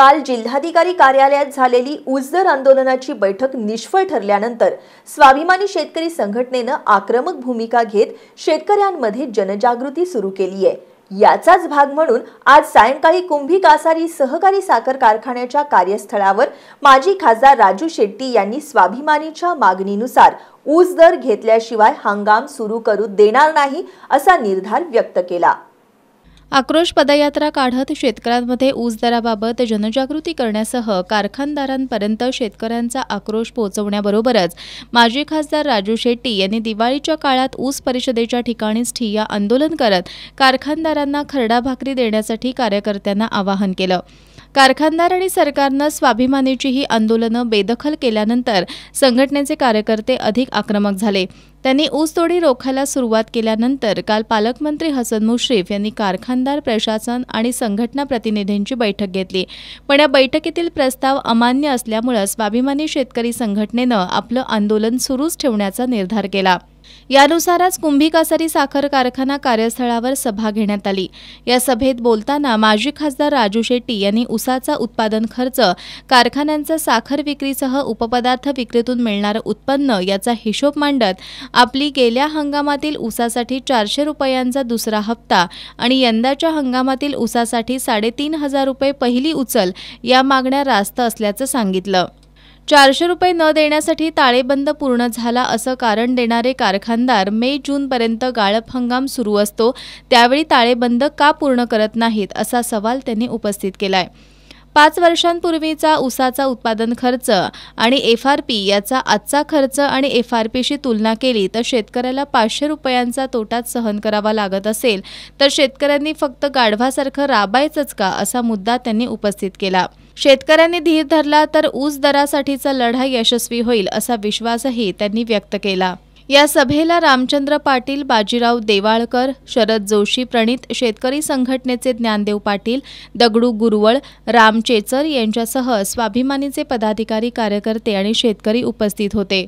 काल जिल्हाधिकारी कार्यालयात झालेली उजदर आंदोलनाची बैठक निष्फळ ठरल्यानंतर स्वाभिमानी शेतकरी संघटनेनं आक्रमक भूमिका घेत शेतकऱ्यांमध्ये जनजागृती सुरू केली आहे याचाच भाग म्हणून आज सायंकाळी कुंभी कासारी सहकारी साखर कारखान्याच्या कार्यस्थळावर माजी खासदार राजू शेट्टी यांनी स्वाभिमानीच्या मागणीनुसार ऊस दर घेतल्याशिवाय हंगाम सुरू करू देणार नाही असा निर्धार व्यक्त केला आक्रोश पदयात्रा काढत शेतकऱ्यांमध्ये ऊस दराबाबत जनजागृती करण्यासह कारखानदारांपर्यंत शेतकऱ्यांचा आक्रोश पोहोचवण्याबरोबरच माजी खासदार राजू शेट्टी यांनी दिवाळीच्या काळात ऊस परिषदेच्या ठिकाणीच ठिय्या आंदोलन करत कारखानदारांना खरडा भाकरी देण्यासाठी कार्यकर्त्यांना आवाहन केलं कारखानदार आणि सरकारनं स्वाभिमानीची ही आंदोलनं बेदखल केल्यानंतर संघटनेचे कार्यकर्ते अधिक आक्रमक झाले त्यांनी ऊसतोडी रोखायला सुरुवात केल्यानंतर काल पालकमंत्री हसन मुश्रीफ यांनी कारखानदार प्रशासन आणि संघटना प्रतिनिधींची बैठक घेतली पण या बैठकीतील प्रस्ताव अमान्य असल्यामुळे स्वाभिमानी शेतकरी संघटनेनं आपलं आंदोलन सुरूच ठेवण्याचा निर्धार केला यानुसारच कुंभी साखर कारखाना कार्यस्थळावर सभा घेण्यात आली या सभेत बोलताना माजी खासदार राजू शेट्टी यांनी उसाचा उत्पादन खर्च कारखान्यांचा साखर विक्रीसह उपपदार्थ विक्रीतून मिळणारं उत्पन्न याचा हिशोब मांडत आपली गेल्या हंगामातील उसासाठी चारशे रुपयांचा दुसरा हप्ता आणि यंदाच्या हंगामातील उसासाठी साडेतीन हजार रुपये पहिली उचल या मागण्या रास्त असल्याचं सांगितलं चारशे रुपये न देण्यासाठी ताळेबंद पूर्ण झाला असं कारण देणारे कारखानदार मे जूनपर्यंत गाळप हंगाम सुरू असतो त्यावेळी ताळेबंद का पूर्ण करत नाहीत असा सवाल त्यांनी उपस्थित केलाय पाच वर्षांपूर्वीचा ऊसाचा उत्पादन खर्च आणि एफ आर पी याचा आजचा खर्च आणि एफ आर पीशी तुलना केली तर शेतकऱ्याला पाचशे रुपयांचा तोटात सहन करावा लागत असेल तर शेतकऱ्यांनी फक्त गाढवासारखं राबायचंच का असा मुद्दा त्यांनी उपस्थित केला शेतकऱ्यांनी धीर धरला तर ऊस दरासाठीचा लढा यशस्वी होईल असा विश्वासही त्यांनी व्यक्त केला या सभेला रामचंद्र पाटील बाजीराव देवाळकर शरद जोशी प्रणित शेतकरी संघटनेचे ज्ञानदेव पाटील दगडू गुरवळ राम चेचर यांच्यासह स्वाभिमानीचे पदाधिकारी कार्यकर्ते आणि शेतकरी उपस्थित होते